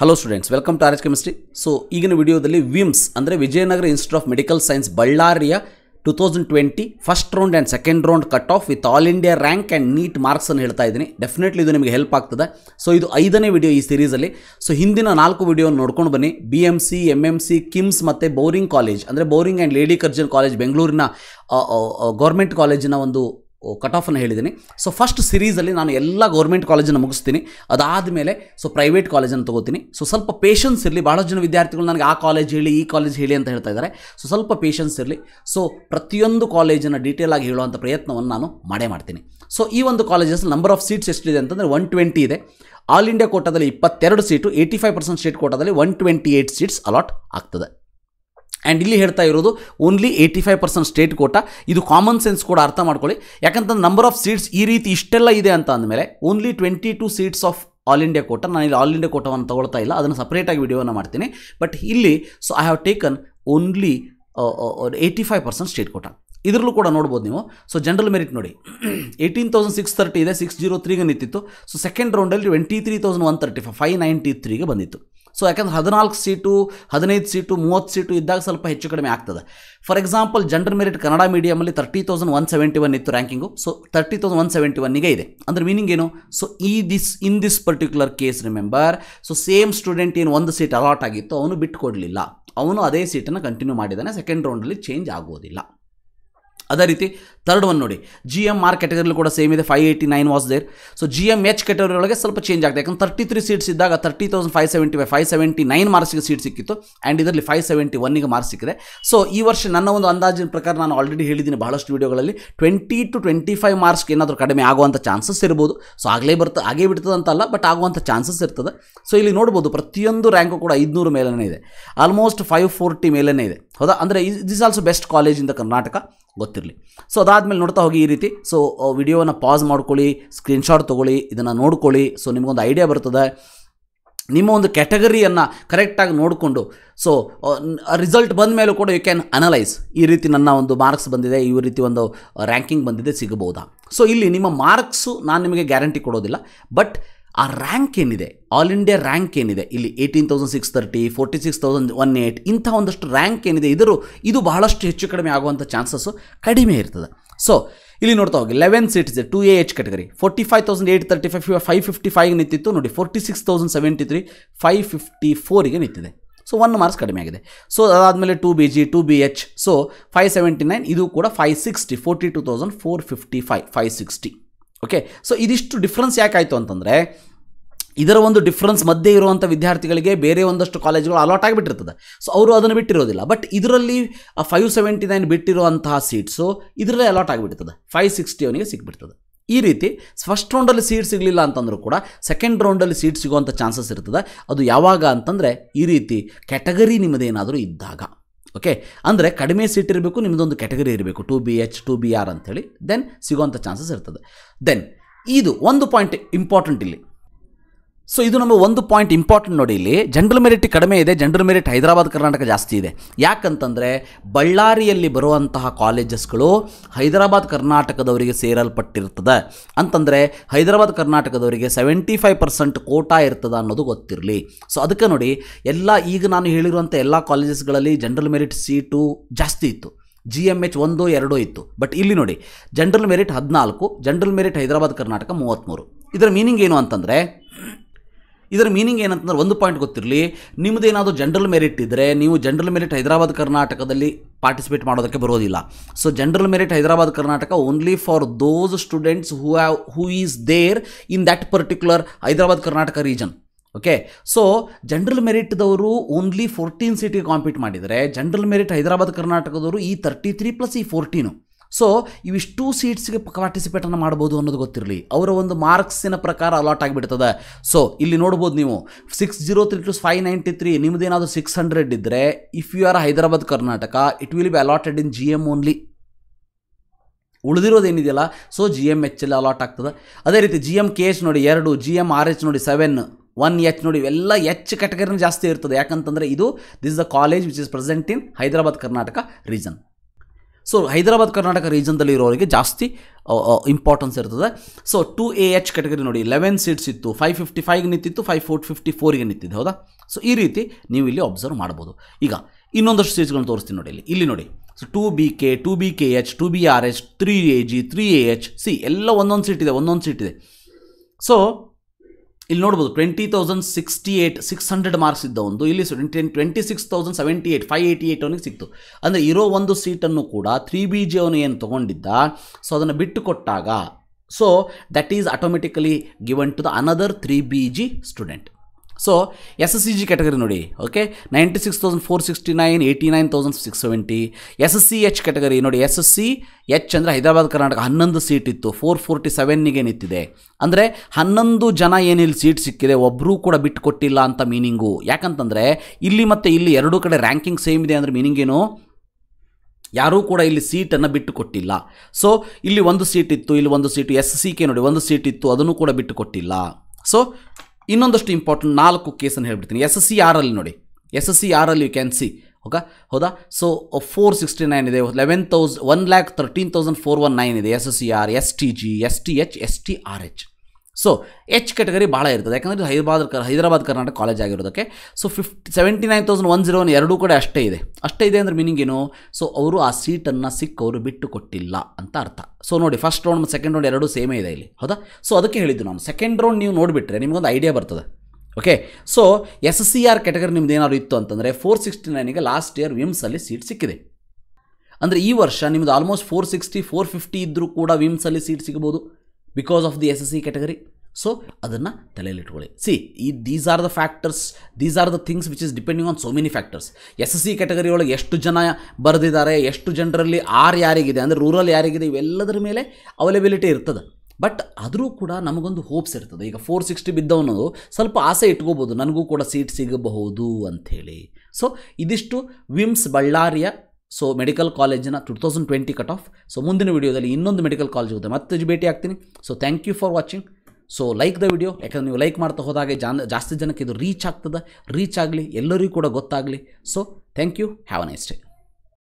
hello students welcome to arch chemistry so ಈಗಿನ ವಿಡಿಯೋದಲ್ಲಿ VIMS ಅಂದರೆ Vijayanagara institute of medical science ಬಳ್ಳಾರಿಯ two thousand twenty first round and second round cut off with all India rank and NEET ಮಾರ್ಕ್ಸನ್ನು ಹೇಳ್ತಾ ಇದ್ದೀನಿ definitely ಇದು ನಿಮಗೆ help ಆಗ್ತದೆ ಸೊ ಇದು ಐದನೇ ವಿಡಿಯೋ ಈ ಸೀರೀಸಲ್ಲಿ ಸೊ ಹಿಂದಿನ ನಾಲ್ಕು ವಿಡಿಯೋ ನೋಡ್ಕೊಂಡು ಬನ್ನಿ B M C M M C KIMS ಮತ್ತು ಬೌರಿಂಗ್ ಕಾಲೇಜ್ ಅಂದರೆ Bowring and Lady Curzon college ಬೆಂಗಳೂರಿನ ಗೌರ್ಮೆಂಟ್ ಕಾಲೇಜಿನ ಒಂದು ಕಟ್ ಆಫನ್ನು ಹೇಳಿದ್ದೀನಿ ಸೊ ಫಸ್ಟ್ ಸಿರೀಸಲ್ಲಿ ನಾನು ಎಲ್ಲ ಗೌರ್ಮೆಂಟ್ ಕಾಲೇಜನ್ನು ಮುಗಿಸ್ತೀನಿ ಅದಾದ ಮೇಲೆ ಸೊ ಪ್ರೈವೇಟ್ ಕಾಲೇಜನ್ನು ತೊಗೋತೀನಿ ಸೊ ಸ್ವಲ್ಪ ಪೇಷನ್ಸ್ ಇರಲಿ ಬಹಳಷ್ಟು ಜನ ವಿದ್ಯಾರ್ಥಿಗಳು ನನಗೆ ಆ ಕಾಲೇಜ್ ಹೇಳಿ ಈ ಕಾಲೇಜ್ ಹೇಳಿ ಅಂತ ಹೇಳ್ತಾ ಇದ್ದಾರೆ ಸೊ ಸ್ವಲ್ಪ ಪೇಷನ್ಸ್ ಇರಲಿ ಸೊ ಪ್ರತಿಯೊಂದು ಕಾಲೇಜನ್ನು ಡೀಟೇಲ್ ಆಗಿ ಹೇಳುವಂಥ ಪ್ರಯತ್ನವನ್ನು ನಾನು ಮಾಡೇ ಮಾಡ್ತೀನಿ ಸೊ ಈ ಒಂದು ಕಾಲೇಜಸ್ ನಂಬರ್ ಆಫ್ ಸೀಟ್ಸ್ ಎಷ್ಟಿದೆ ಅಂತಂದರೆ ಒನ್ ಟ್ವೆಂಟಿ ಇದೆ ಆಲ್ ಇಂಡಿಯಾ ಕೋಟಾದಲ್ಲಿ ಇಪ್ಪತ್ತೆರಡು seat eighty five percent state ಕೋಟಾದಲ್ಲಿ one twenty eight seats allot ಆಗ್ತದೆ ಆ್ಯಂಡ್ ಇಲ್ಲಿ ಹೇಳ್ತಾ ಇರೋದು only eighty five percent state quota ಇದು ಕಾಮನ್ ಸೆನ್ಸ್ ಕೂಡ ಅರ್ಥ ಮಾಡ್ಕೊಳ್ಳಿ ಯಾಕಂತಂದ್ರೆ ನಂಬರ್ ಆಫ್ ಸೀಟ್ಸ್ ಈ ರೀತಿ ಇಷ್ಟೆಲ್ಲ ಇದೆ ಅಂತ ಅಂದಮೇಲೆ only twenty two seats of all India quota ನಾನು ಇಲ್ಲಿ ಆಲ್ ಇಂಡಿಯಾ ಕೋಟವನ್ನು ತಗೊಳ್ತಾ ಇಲ್ಲ ಅದನ್ನು ಸಪ್ರೇಟಾಗಿ ವಿಡಿಯೋನ ಮಾಡ್ತೀನಿ ಬಟ್ ಇಲ್ಲಿ so I have taken only eighty five percent state quota ಇದರಲ್ಲೂ ಕೂಡ ನೋಡ್ಬೋದು ನೀವು ಸೊ ಜನರಲ್ ಮೆರಿಟ್ ನೋಡಿ ಏಯ್ಟೀನ್ ತೌಸಂಡ್ ಸಿಕ್ಸ್ ತರ್ಟಿ ಇದೆ ಸಿಕ್ಸ್ ಜೀರೋ ತ್ರೀಗೆ ನಿಂತಿತ್ತು ಸೊ ಸೆಕೆಂಡ್ ರೌಂಡಲ್ಲಿ twenty three thousand one thirty five ninety ತ್ರೀಗೆ ಬಂದಿತ್ತು ಸೊ ಯಾಕಂದರೆ ಹದಿನಾಲ್ಕು ಸೀಟು ಹದಿನೈದು ಸೀಟು ಮೂವತ್ತು ಸೀಟು ಇದ್ದಾಗ ಸ್ವಲ್ಪ ಹೆಚ್ಚು ಕಡಿಮೆ ಆಗ್ತದೆ for example general merit Kannada ಮೀಡಿಯಮಲ್ಲಿ thirty thousand one seventy one ಇತ್ತು ranking so thirty thousand one seventy ಒನ್ನಿಗೆ ಇದೆ ಅಂದರೆ ಮೀನಿಂಗ್ ಏನು ಸೊ ಈ this in this particular case remember so same student ಏನು ಒಂದು ಸೀಟ್ ಅಲಾಟ್ ಆಗಿತ್ತು ಅವನು ಬಿಟ್ಟು ಕೊಡಲಿಲ್ಲ ಅವನು ಅದೇ ಸೀಟನ್ನು ಕಂಟಿನ್ಯೂ ಮಾಡಿದ್ದಾನೆ ಸೆಕೆಂಡ್ ರೌಂಡಲ್ಲಿ ಚೇಂಜ್ ಆಗೋದಿಲ್ಲ ಅದೇ ರೀತಿ ತರ್ಡ್ ಒನ್ ನೋಡಿ ಜಿ ಎಮ್ ಆರ್ ಕ್ಯಾಟಗರಿಲಿ ಕೂಡ ಸೇಮ್ ಇದೆ five eighty nine was there so G M H category ಒಳಗೆ ಸ್ವಲ್ಪ ಚೇಂಜ್ ಆಗ್ತದೆ ಯಾಕಂದ್ರೆ ತರ್ಟಿ ತ್ರೀ ಸೀಟ್ಸ್ ಇದ್ದಾಗ thirty thousand five seventy five five seventy nine ಮಾರ್ಕ್ಸ್ಗೆ ಸೀಟ್ ಸಿಕ್ಕಿತ್ತು ಆ್ಯಂಡ್ ಇದರಲ್ಲಿ ಫೈವ್ ಸೆವೆಂಟಿ ಒನ್ನಿಗೆ ಮಾರ್ಕ್ಸ್ ಸಿಕ್ಕಿದೆ ಸೊ ಈ ವರ್ಷ ನನ್ನ ಒಂದು ಅಂದಾಜಿನ ಪ್ರಕಾರ ನಾನು ಆಲ್ರೆಡಿ ಹೇಳಿದ್ದೀನಿ ಬಹಳಷ್ಟು ವೀಡಿಯೋಗಳಲ್ಲಿ twenty two twenty five marks ಏನಾದರೂ ಕಡಿಮೆ ಆಗುವಂಥ ಚಾನ್ಸಸ್ ಇರ್ಬೋದು ಸೊ ಆಗಲೇ ಬರ್ತದೆ ಆಗೇ ಬಿಡ್ತದೆ ಅಂತಲ್ಲ ಬಟ್ ಆಗುವಂಥ ಚಾನ್ಸಸ್ ಇರ್ತದೆ ಸೊ ಇಲ್ಲಿ ನೋಡ್ಬೋದು ಪ್ರತಿಯೊಂದು ರ್ಯಾಂಕು ಕೂಡ ಐದುನೂರು ಮೇಲೇ ಇದೆ ಆಲ್ಮೋಸ್ಟ್ ಫೈವ್ ಫೋರ್ಟಿ ಮೇಲೇ ಇದೆ ಹೌದಾ ಅಂದರೆ is also best college in the Karnataka ಗೊತ್ತಿರಲಿ ಸೊ ಅದಾದಮೇಲೆ ನೋಡ್ತಾ ಹೋಗಿ ಈ ರೀತಿ ಸೊ ವಿಡಿಯೋನ ಪಾಸ್ ಮಾಡ್ಕೊಳ್ಳಿ ಸ್ಕ್ರೀನ್ಶಾಟ್ ತೊಗೊಳ್ಳಿ ಇದನ್ನು ನೋಡ್ಕೊಳ್ಳಿ ಸೊ ನಿಮಗೊಂದು ಐಡಿಯಾ ಬರ್ತದೆ ನಿಮ್ಮ ಒಂದು ಕ್ಯಾಟಗರಿಯನ್ನು ಕರೆಕ್ಟಾಗಿ ನೋಡಿಕೊಂಡು ಸೊ ರಿಸಲ್ಟ್ ಬಂದ ಮೇಲೂ ಕೂಡ ಯು ಕ್ಯಾನ್ ಅನಲೈಸ್ ಈ ರೀತಿ ನನ್ನ ಒಂದು ಮಾರ್ಕ್ಸ್ ಬಂದಿದೆ ಈ ರೀತಿ ಒಂದು ರ್ಯಾಂಕಿಂಗ್ ಬಂದಿದೆ ಸಿಗಬಹುದಾ ಸೊ ಇಲ್ಲಿ ನಿಮ್ಮ ಮಾರ್ಕ್ಸು ನಾನು ನಿಮಗೆ ಗ್ಯಾರಂಟಿ ಕೊಡೋದಿಲ್ಲ ಬಟ್ ಆ ರ್ಯಾಂಕ್ ಏನಿದೆ ಆಲ್ ಇಂಡಿಯಾ ರ್ಯಾಂಕ್ ಏನಿದೆ ಇಲ್ಲಿ eighteen thousand six thirty forty six thousand one eight ಇಂಥ ಒಂದಷ್ಟು ರ್ಯಾಂಕ್ ಏನಿದೆ ಇದರ ಇದು ಬಹಳಷ್ಟು ಹೆಚ್ಚು ಕಡಿಮೆ ಆಗುವಂಥ ಚಾನ್ಸಸ್ಸು ಕಡಿಮೆ ಇರ್ತದೆ ಸೊ ಇಲ್ಲಿ ನೋಡ್ತಾ ಹೋಗಿ eleven seats two A H category forty five thousand eight thirty five five fifty ಫೈವ್ಗೆ ನಿಂತಿತ್ತು ನೋಡಿ forty six thousand seventy three five fifty ಫೋರಿಗೆ ನಿಂತಿದೆ ಸೊ ಒನ್ ಮಾರ್ಕ್ಸ್ ಕಡಿಮೆ ಆಗಿದೆ ಸೊ ಅದಾದಮೇಲೆ two B G two B H so five seventy nine ಇದು ಕೂಡ five sixty forty two thousand four fifty five five sixty okay so ಇದಿಷ್ಟು difference ಯಾಕಾಯಿತು ಅಂತಂದರೆ ಇದರ ಒಂದು ಡಿಫ್ರೆನ್ಸ್ ಮಧ್ಯೆ ಇರುವಂಥ ವಿದ್ಯಾರ್ಥಿಗಳಿಗೆ ಬೇರೆ ಒಂದಷ್ಟು ಕಾಲೇಜುಗಳು ಅಲಾಟ್ ಆಗಿಬಿಟ್ಟಿರ್ತದೆ ಸೊ ಅವರು ಅದನ್ನು ಬಿಟ್ಟಿರೋದಿಲ್ಲ ಬಟ್ ಇದರಲ್ಲಿ ಫೈವ್ ಸೆವೆಂಟಿ ನೈನ್ ಬಿಟ್ಟಿರುವಂತಹ ಸೀಟ್ಸು ಇದರಲ್ಲೇ ಅಲಾಟ್ ಆಗಿಬಿಡ್ತದೆ ಫೈವ್ ಸಿಕ್ಸ್ಟಿ ಅವನಿಗೆ ಸಿಕ್ಬಿಡ್ತದೆ ಈ ರೀತಿ ಫಸ್ಟ್ ರೌಂಡಲ್ಲಿ ಸೀಟ್ ಸಿಗಲಿಲ್ಲ ಅಂತಂದರೂ ಕೂಡ ಸೆಕೆಂಡ್ ರೌಂಡಲ್ಲಿ ಸೀಟ್ ಸಿಗುವಂಥ ಚಾನ್ಸಸ್ ಇರ್ತದೆ ಅದು ಯಾವಾಗ ಅಂತಂದರೆ ಈ ರೀತಿ ಕ್ಯಾಟಗರಿ ನಿಮ್ಮದೇನಾದರೂ ಇದ್ದಾಗ ಓಕೆ ಅಂದರೆ ಕಡಿಮೆ ಸೀಟ್ ಇರಬೇಕು ನಿಮ್ಮದೊಂದು ಕ್ಯಾಟಗರಿ ಇರಬೇಕು two B H two B R ಅಂಥೇಳಿ ದೆನ್ ಸಿಗುವಂಥ ಚಾನ್ಸಸ್ ಇರ್ತದೆ ದೆನ್ ಇದು ಒಂದು ಪಾಯಿಂಟ್ ಇಂಪಾರ್ಟೆಂಟ್ ಇಲ್ಲಿ ಸೊ ಇದು ನಮ್ಮ ಒಂದು ಪಾಯಿಂಟ್ ಇಂಪಾರ್ಟೆಂಟ್ ನೋಡಿ ಇಲ್ಲಿ ಜನರಲ್ ಮೆರಿಟ್ ಕಡಿಮೆ ಇದೆ ಜನರಲ್ ಮೆರಿಟ್ ಹೈದರಾಬಾದ್ ಕರ್ನಾಟಕ ಜಾಸ್ತಿ ಇದೆ ಯಾಕಂತಂದರೆ ಬಳ್ಳಾರಿಯಲ್ಲಿ ಬರುವಂತಹ ಕಾಲೇಜಸ್ಗಳು ಹೈದರಾಬಾದ್ ಕರ್ನಾಟಕದವರಿಗೆ ಸೇರಲ್ಪಟ್ಟಿರ್ತದೆ ಅಂತಂದರೆ ಹೈದರಾಬಾದ್ ಕರ್ನಾಟಕದವರಿಗೆ ಸೆವೆಂಟಿ ಫೈವ್ ಪರ್ಸೆಂಟ್ ಕೋಟಾ ಇರ್ತದೆ ಅನ್ನೋದು ಗೊತ್ತಿರಲಿ ಸೊ ಅದಕ್ಕೆ ನೋಡಿ ಎಲ್ಲ ಈಗ ನಾನು ಹೇಳಿರುವಂಥ ಎಲ್ಲ ಕಾಲೇಜಸ್ಗಳಲ್ಲಿ ಜನರಲ್ ಮೆರಿಟ್ ಸೀಟು ಜಾಸ್ತಿ ಇತ್ತು ಜಿ ಎಮ್ ಎಚ್ ಒಂದು ಎರಡೋ ಇತ್ತು ಬಟ್ ಇಲ್ಲಿ ನೋಡಿ ಜನರಲ್ ಮೆರಿಟ್ ಹದಿನಾಲ್ಕು ಜನರಲ್ ಮೆರಿಟ್ ಹೈದರಾಬಾದ್ ಕರ್ನಾಟಕ ಮೂವತ್ತ್ಮೂರು ಇದರ ಮೀನಿಂಗ್ ಏನು ಅಂತಂದರೆ ಇದರ ಮೀನಿಂಗ್ ಏನಂತಂದ್ರೆ ಒಂದು ಪಾಯಿಂಟ್ ಗೊತ್ತಿರಲಿ ನಿಮ್ಮದೇನಾದರೂ ಜನರಲ್ ಮೆರಿಟ್ ಇದ್ದರೆ ನೀವು ಜನರಲ್ ಮೆರಿಟ್ ಹೈದರಾಬಾದ್ ಕರ್ನಾಟಕದಲ್ಲಿ ಪಾರ್ಟಿಸಿಪೇಟ್ ಮಾಡೋದಕ್ಕೆ ಬರೋದಿಲ್ಲ so general merit Hyderabad Karnataka only for those students who have who is there in that particular Hyderabad Karnataka region okay so general ಮೆರಿಟ್ದವರು ಓನ್ಲಿ ಫೋರ್ಟೀನ್ ಸಿಟಿ ಕಾಂಪೀಟ್ ಮಾಡಿದರೆ ಜನರಲ್ ಮೆರಿಟ್ ಹೈದರಾಬಾದ್ ಕರ್ನಾಟಕದವರು ಈ ತರ್ಟಿ ತ್ರೀ ಪ್ಲಸ್ ಈ fourteen so ಇವಿಷ್ಟು ಸೀಟ್ಸ್ಗೆ ಪಾರ್ಟಿಸಿಪೇಟನ್ನು ಮಾಡ್ಬೋದು ಅನ್ನೋದು ಗೊತ್ತಿರಲಿ ಅವರ ಒಂದು ಮಾರ್ಕ್ಸಿನ ಪ್ರಕಾರ ಅಲಾಟ್ ಆಗಿಬಿಡ್ತದೆ ಸೊ ಇಲ್ಲಿ ನೋಡ್ಬೋದು ನೀವು six zero three two five ninety three ನಿಮ್ಮದೇನಾದರೂ ಸಿಕ್ಸ್ ಹಂಡ್ರೆಡ್ ಇದ್ದರೆ if you are Hyderabad Karnataka it will be allotted in G M only ಉಳಿದಿರೋದೇನಿದೆಯಲ್ಲ so G M H L allot ಆಗ್ತದೆ ಅದೇ ರೀತಿ ಜಿ ಎಮ್ ಕೆ ಎಚ್ ನೋಡಿ ಎರಡು ಜಿ ಎಮ್ ಆರ್ ಎಚ್ ನೋಡಿ seven one H ನೋಡಿ ಇವೆಲ್ಲ ಎಚ್ ಕ್ಯಾಟಗರಿನ ಜಾಸ್ತಿ ಇರ್ತದೆ ಯಾಕಂತಂದರೆ ಇದು this the college which is present in Hyderabad Karnataka region so Hyderabad Karnataka ರೀಜನ್ದಲ್ಲಿ ಇರೋರಿಗೆ ಜಾಸ್ತಿ ಇಂಪಾರ್ಟೆನ್ಸ್ ಇರ್ತದೆ so two A H category ನೋಡಿ ಲೆವೆನ್ ಸೀಟ್ಸ್ ಇತ್ತು ಫೈವ್ ಫಿಫ್ಟಿ ಫೈವ್ಗೆ ನಿಂತಿತ್ತು ಫೈವ್ ಫೋರ್ ಫಿಫ್ಟಿ ಫೋರ್ಗೆ ನಿಂತಿದ್ದು ಹೌದಾ ಸೊ ಈ ರೀತಿ ನೀವು ಇಲ್ಲಿ ಅಬ್ಸರ್ವ್ ಮಾಡ್ಬೋದು ಈಗ ಇನ್ನೊಂದಷ್ಟು ಸೀಟ್ಸ್ಗಳನ್ನ ತೋರಿಸ್ತೀನಿ ನೋಡಿ ಇಲ್ಲಿ ಇಲ್ಲಿ ನೋಡಿ so two B K two B K H two B R H three A G three A H C ಎಲ್ಲ ಒಂದೊಂದು ಸೀಟ್ ಇದೆ ಒಂದೊಂದು ಸೀಟ್ ಇದೆ ಸೊ ಇಲ್ಲಿ ನೋಡ್ಬೋದು twenty thousand sixty eight six hundred marks ಇದ್ದ ಒಂದು ಇಲ್ಲಿ twenty six thousand seventy eight five eighty eight ಅವನಿಗೆ ಸಿಕ್ತು ಅಂದರೆ ಇರೋ ಒಂದು ಸೀಟನ್ನು ಕೂಡ ತ್ರೀ ಬಿ ಜಿ ಅವನು ಏನು ತೊಗೊಂಡಿದ್ದ ಸೊ ಅದನ್ನು ಬಿಟ್ಟು ಕೊಟ್ಟಾಗ so that is automatically given to the another three B G student so S S C G category ನೋಡಿ okay ninety six thousand four sixty nine eighty nine thousand six seventy S S C H category ನೋಡಿ S S C H ಅಂದರೆ ಹೈದರಾಬಾದ್ ಕರ್ನಾಟಕ ಹನ್ನೊಂದು seat ಇತ್ತು four forty ಸೆವೆನ್ನಿಗೆ ನಿಂತಿದೆ ಅಂದರೆ ಹನ್ನೊಂದು ಜನ ಏನಿಲ್ಲಿ seat ಸಿಕ್ಕಿದೆ ಒಬ್ಬರೂ ಕೂಡ ಬಿಟ್ಟು ಕೊಟ್ಟಿಲ್ಲ ಅಂತ ಮೀನಿಂಗು ಯಾಕಂತಂದರೆ ಇಲ್ಲಿ ಮತ್ತು ಇಲ್ಲಿ ಎರಡೂ ಕಡೆ ರ್ಯಾಂಕಿಂಗ್ ಸೇಮ್ ಇದೆ ಅಂದರೆ ಮೀನಿಂಗ್ ಏನು ಯಾರೂ ಕೂಡ ಇಲ್ಲಿ ಸೀಟನ್ನು ಬಿಟ್ಟು ಕೊಟ್ಟಿಲ್ಲ ಸೊ ಇಲ್ಲಿ ಒಂದು ಸೀಟ್ ಇತ್ತು ಇಲ್ಲಿ ಒಂದು ಸೀಟು ಎಸ್ ಸಿ ಕೆ ನೋಡಿ ಒಂದು ಸೀಟ್ ಇತ್ತು ಅದನ್ನು ಕೂಡ ಬಿಟ್ಟು ಕೊಟ್ಟಿಲ್ಲ ಸೊ ಇನ್ನೊಂದಷ್ಟು ಇಂಪಾರ್ಟೆಂಟ್ ನಾಲ್ಕು ಕೇಸನ್ನು ಹೇಳ್ಬಿಡ್ತೀನಿ ಎಸ್ ಎಸ್ ಸಿ ಆರ್ ಆರಲ್ಲಿ ನೋಡಿ ಎಸ್ ಎಸ್ ಸಿ ಆರ್ ಆರಲ್ಲಿ ಯು ಕ್ಯಾನ್ ಸಿ ಓಕೆ ಹೌದಾ ಸೊ ಫೋರ್ ಸಿಕ್ಸ್ಟಿ ನೈನ್ ಇದೆ eleven thousand one lakh thirteen thousand four one nine ಇದೆ S S C R S T G S T H S T R H so H category ಭಾಳ ಇರ್ತದೆ ಯಾಕಂದರೆ Hyderabad Hyderabad Karnataka college ಆಗಿರೋದಕ್ಕೆ so fifty seventy nine thousand one zero one ಎರಡೂ ಕೂಡ ಅಷ್ಟೇ ಇದೆ ಅಷ್ಟೇ ಇದೆ ಅಂದರೆ ಮೀನಿಂಗ್ ಏನು ಸೊ ಅವರು ಆ ಸೀಟನ್ನು ಸಿಕ್ಕವರು ಬಿಟ್ಟು ಕೊಟ್ಟಿಲ್ಲ ಅಂತ ಅರ್ಥ ಸೊ ನೋಡಿ ಫಸ್ಟ್ ರೌಂಡ್ ಮತ್ತು ಸೆಕೆಂಡ್ ರೌಂಡ್ ಎರಡೂ ಸೇಮೇ ಇದೆ ಇಲ್ಲಿ ಹೌದಾ ಸೊ ಅದಕ್ಕೆ ಹೇಳಿದ್ದು ನಾನು ಸೆಕೆಂಡ್ ರೌಂಡ್ ನೀವು ನೋಡಿಬಿಟ್ರೆ ನಿಮಗೊಂದು ಐಡಿಯಾ ಬರ್ತದೆ okay so S C R category ನಿಮ್ದು ಏನಾದ್ರು ಇತ್ತು ಅಂತಂದರೆ ಫೋರ್ ಸಿಕ್ಸ್ಟಿ ನೈನಿಗೆ ಲಾಸ್ಟ್ ಇಯರ್ ವಿಮ್ಸಲ್ಲಿ ಸೀಟ್ ಸಿಕ್ಕಿದೆ ಅಂದರೆ ಈ ವರ್ಷ ನಿಮ್ಮದು almost four sixty four fifty ಇದ್ದರೂ ಕೂಡ ವಿಮ್ಸಲ್ಲಿ ಸೀಟ್ ಸಿಗ್ಬೋದು because of the S S C category so ಅದನ್ನು ತಲೆಯಲ್ಲಿಟ್ಕೊಳ್ಳಿ ಸಿ ಈ these are the factors these are the things which is depending on so many factors S S C category ಒಳಗೆ ಎಷ್ಟು ಜನ ಬರೆದಿದ್ದಾರೆ ಎಷ್ಟು ಜನರಲ್ಲಿ ಆರ್ ಯಾರಿಗಿದೆ ಅಂದರೆ ರೂರಲ್ ಯಾರಿಗಿದೆ ಇವೆಲ್ಲದರ ಮೇಲೆ ಅವೈಲೇಬಿಲಿಟಿ ಇರ್ತದೆ ಬಟ್ ಆದರೂ ಕೂಡ ನಮಗೊಂದು ಹೋಪ್ಸ್ ಇರ್ತದೆ ಈಗ ಫೋರ್ ಸಿಕ್ಸ್ಟಿ ಬಿದ್ದವನ್ನೋದು ಸ್ವಲ್ಪ ಆಸೆ ಇಟ್ಕೋಬೋದು ನನಗೂ ಕೂಡ ಸೀಟ್ ಸಿಗಬಹುದು ಅಂಥೇಳಿ ಸೊ ಇದಿಷ್ಟು ವಿಮ್ಸ್ ಬಳ್ಳಾರಿಯ ಸೊ ಮೆಡಿಕಲ್ ಕಾಲೇಜಿನ two thousand twenty cut off so ಮುಂದಿನ ವಿಡಿಯೋದಲ್ಲಿ ಇನ್ನೊಂದು ಮೆಡಿಕಲ್ ಕಾಲೇಜ್ ಹೋಗುತ್ತೆ ಮತ್ತೆ ಭೇಟಿ ಆಗ್ತೀನಿ so thank you for watching so like the video ಯಾಕಂದರೆ ನೀವು ಲೈಕ್ ಮಾಡ್ತಾ ಹೋದಾಗೆ ಜಾನ್ ಜಾಸ್ತಿ ಜನಕ್ಕೆ ಇದು ರೀಚ್ ಆಗ್ತದೆ ರೀಚ್ ಆಗಲಿ ಎಲ್ಲರಿಗೂ ಕೂಡ ಗೊತ್ತಾಗಲಿ so thank you have a nice day